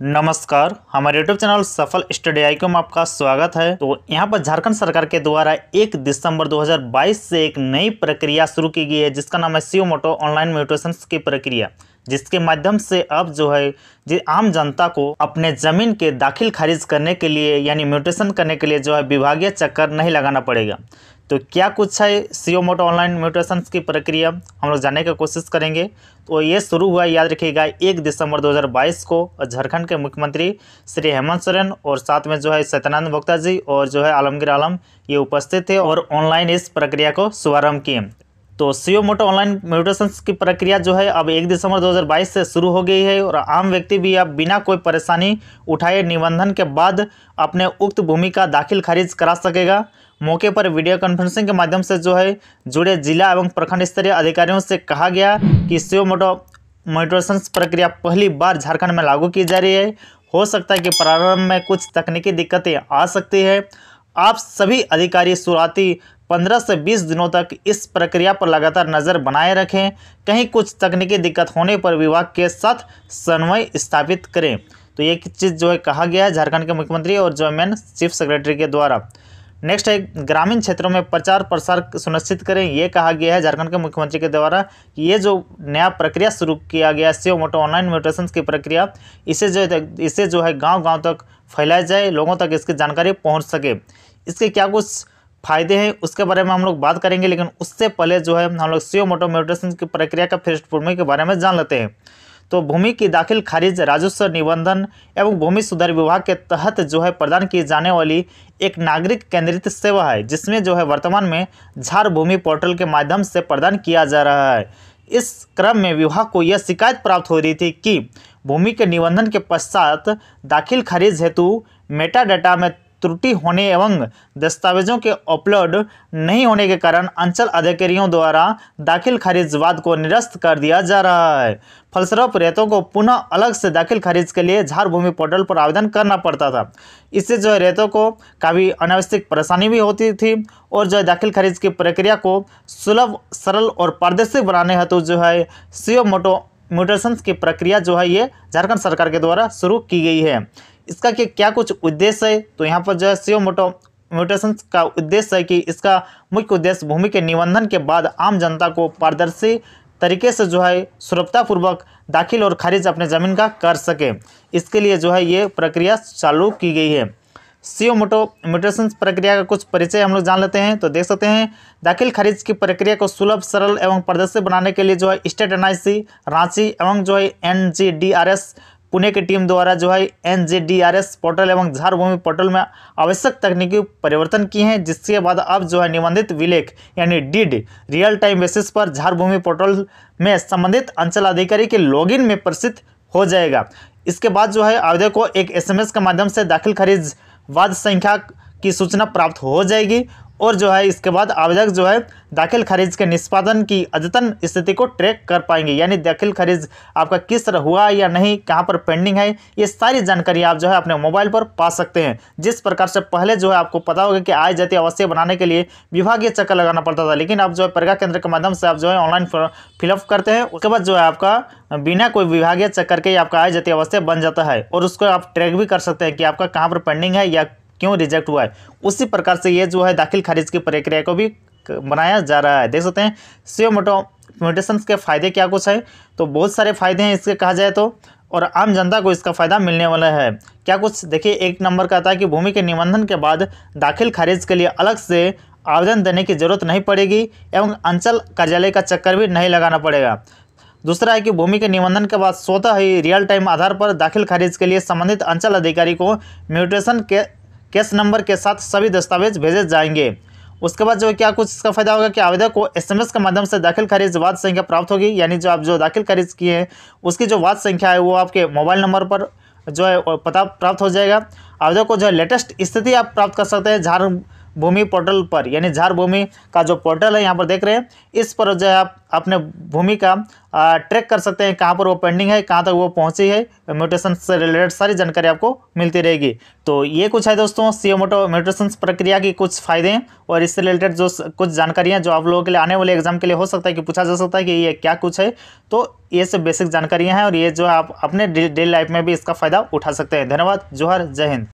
नमस्कार हमारे YouTube channel सफल स्टडी आई में आपका स्वागत है तो यहाँ पर झारखंड सरकार के द्वारा एक दिसंबर 2022 से एक नई प्रक्रिया शुरू की गई है जिसका नाम है सीओ मोटो ऑनलाइन म्यूटेशन की प्रक्रिया जिसके माध्यम से अब जो है जो आम जनता को अपने ज़मीन के दाखिल खारिज करने के लिए यानी म्यूटेशन करने के लिए जो है विभागीय चक्कर नहीं लगाना पड़ेगा तो क्या कुछ है सी मोटो ऑनलाइन म्यूटेशन की प्रक्रिया हम लोग जानने की कोशिश करेंगे तो ये शुरू हुआ याद रखिएगा एक दिसंबर 2022 को झारखंड के मुख्यमंत्री श्री हेमंत सोरेन और साथ में जो है सत्यनंद भोक्ता जी और जो है आलमगीर आलम ये उपस्थित थे और ऑनलाइन इस प्रक्रिया को शुभारंभ किए तो सीओ मोटो ऑनलाइन म्यूटेशन की प्रक्रिया जो है अब एक दिसंबर 2022 से शुरू हो गई है और आम व्यक्ति भी अब बिना कोई परेशानी उठाए निबंधन के बाद अपने उक्त भूमि का दाखिल खारिज करा सकेगा मौके पर वीडियो कॉन्फ्रेंसिंग के माध्यम से जो है जुड़े जिला एवं प्रखंड स्तरीय अधिकारियों से कहा गया कि सीओ मोटो मोटिवेशन प्रक्रिया पहली बार झारखंड में लागू की जा रही है हो सकता है कि प्रारंभ में कुछ तकनीकी दिक्कतें आ सकती है आप सभी अधिकारी शुरुआती 15 से 20 दिनों तक इस प्रक्रिया पर लगातार नज़र बनाए रखें कहीं कुछ तकनीकी दिक्कत होने पर विभाग के साथ समन्वय स्थापित करें तो ये चीज़ जो है कहा गया है झारखंड के मुख्यमंत्री और जो मेन चीफ सेक्रेटरी के द्वारा नेक्स्ट है ग्रामीण क्षेत्रों में प्रचार प्रसार सुनिश्चित करें ये कहा गया है झारखंड के मुख्यमंत्री के द्वारा कि ये जो नया प्रक्रिया शुरू किया गया है सीओ मोटो ऑनलाइन म्यूटेशन की प्रक्रिया इसे जो इसे जो है गाँव गाँव तक फैलाया जाए लोगों तक इसकी जानकारी पहुँच सके इसके क्या कुछ फायदे हैं उसके बारे में हम लोग बात करेंगे लेकिन उससे पहले जो है हम लोग सीओ मोटो म्यूटेशन की प्रक्रिया का पृष्ठभूमि के बारे में जान लेते हैं तो भूमि की दाखिल खारिज राजस्व निबंधन एवं भूमि सुधार विभाग के तहत जो है प्रदान की जाने वाली एक नागरिक केंद्रित सेवा है जिसमें जो है वर्तमान में झार भूमि पोर्टल के माध्यम से प्रदान किया जा रहा है इस क्रम में विभाग को यह शिकायत प्राप्त हो रही थी कि भूमि के निबंधन के पश्चात दाखिल खारिज हेतु मेटा डाटा में त्रुटि होने एवं दस्तावेजों के अपलोड नहीं होने के कारण अंचल अधिकारियों द्वारा दाखिल खारिज वाद को निरस्त कर दिया जा रहा है फलस्वरूप रेतों को पुनः अलग से दाखिल खारिज के लिए झारभूमि पोर्टल पर आवेदन करना पड़ता था इससे जो है रेतों को काफ़ी अनावश्यक परेशानी भी होती थी और जो है दाखिल खारिज की प्रक्रिया को सुलभ सरल और पारदर्शी बनाने हेतु जो है सीओ मोटो म्यूटेशन की प्रक्रिया जो है ये झारखंड सरकार के द्वारा शुरू की गई है इसका क्या कुछ उद्देश्य है तो यहाँ पर जो है सीओ मोटो म्यूटेशन का उद्देश्य है कि इसका मुख्य उद्देश्य भूमि के निबंधन के बाद आम जनता को पारदर्शी तरीके से जो है सुरक्षतापूर्वक दाखिल और खारिज अपने ज़मीन का कर सके इसके लिए जो है ये प्रक्रिया चालू की गई है सीओ मोटो म्यूटेशन प्रक्रिया का कुछ परिचय हम लोग जान लेते हैं तो देख सकते हैं दाखिल खारिज की प्रक्रिया को सुलभ सरल एवं पारदर्शी बनाने के लिए जो है स्टेट एनआईसी रांची एवं जो है एनजीडीआरएस पुणे की टीम द्वारा जो है एन पोर्टल एवं झारभूमि पोर्टल में आवश्यक तकनीकी परिवर्तन किए हैं जिसके बाद अब जो है निबंधित विलेख यानी डीड रियल टाइम बेसिस पर झारभूमि पोर्टल में संबंधित अंचल अधिकारी के लॉग में प्रसिद्ध हो जाएगा इसके बाद जो है आवेदक को एक एस के माध्यम से दाखिल खरीद वाद संख्या की सूचना प्राप्त हो जाएगी और जो है इसके बाद आवेदक जो है दाखिल खारिज के निष्पादन की अद्यतन स्थिति को ट्रैक कर पाएंगे यानी दाखिल खारिज आपका किस तरह हुआ या नहीं कहाँ पर पेंडिंग है ये सारी जानकारी आप जो है अपने मोबाइल पर पा सकते हैं जिस प्रकार से पहले जो है आपको पता होगा कि आय जाति अवश्य बनाने के लिए विभागीय चक्कर लगाना पड़ता था लेकिन आप जो है प्रज्ञा केंद्र के माध्यम से आप जो है ऑनलाइन फिलअप करते हैं उसके बाद जो है आपका बिना कोई विभागीय चक्कर के आपका आय जाति अवश्य बन जाता है और उसको आप ट्रैक भी कर सकते हैं कि आपका कहाँ पर पेंडिंग है या क्यों रिजेक्ट हुआ है उसी प्रकार से ये जो है दाखिल खारिज की प्रक्रिया को भी बनाया जा रहा है देख सकते हैं सीओ मोटो म्यूटेशन के फ़ायदे क्या कुछ है तो बहुत सारे फ़ायदे हैं इसके कहा जाए तो और आम जनता को इसका फ़ायदा मिलने वाला है क्या कुछ देखिए एक नंबर का था कि भूमि के निबंधन के बाद दाखिल खारिज के लिए अलग से आवेदन देने की जरूरत नहीं पड़ेगी एवं अंचल कार्यालय का चक्कर भी नहीं लगाना पड़ेगा दूसरा है कि भूमि के निबंधन के बाद स्वतः ही रियल टाइम आधार पर दाखिल खारिज के लिए संबंधित अंचल अधिकारी को म्यूटेशन के केस नंबर के साथ सभी दस्तावेज भेजे जाएंगे उसके बाद जो क्या कुछ इसका फायदा होगा कि आवेदक को एसएमएस के माध्यम से दाखिल खारिज वाद संख्या प्राप्त होगी यानी जो आप जो दाखिल खारिज किए हैं उसकी जो वाद संख्या है वो आपके मोबाइल नंबर पर जो है पता प्राप्त हो जाएगा आवेदक को जो है लेटेस्ट स्थिति आप प्राप्त कर सकते हैं झारखंड भूमि पोर्टल पर यानी झार भूमि का जो पोर्टल है यहाँ पर देख रहे हैं इस पर जो है आप अपने भूमि का ट्रैक कर सकते हैं कहाँ पर वो पेंडिंग है कहाँ तक वो पहुँची है म्यूटेशन से रिलेटेड सारी जानकारी आपको मिलती रहेगी तो ये कुछ है दोस्तों सी मोटो म्यूटेशन प्रक्रिया की कुछ फ़ायदे हैं और इससे रिलेटेड जो कुछ जानकारियाँ जो आप लोगों के लिए आने वाले एग्जाम के लिए हो सकता है कि पूछा जा सकता है कि ये क्या कुछ है तो ये सब बेसिक जानकारियाँ हैं और ये जो है आप अपने डेली लाइफ में भी इसका फ़ायदा उठा सकते हैं धन्यवाद जोहर जय हिंद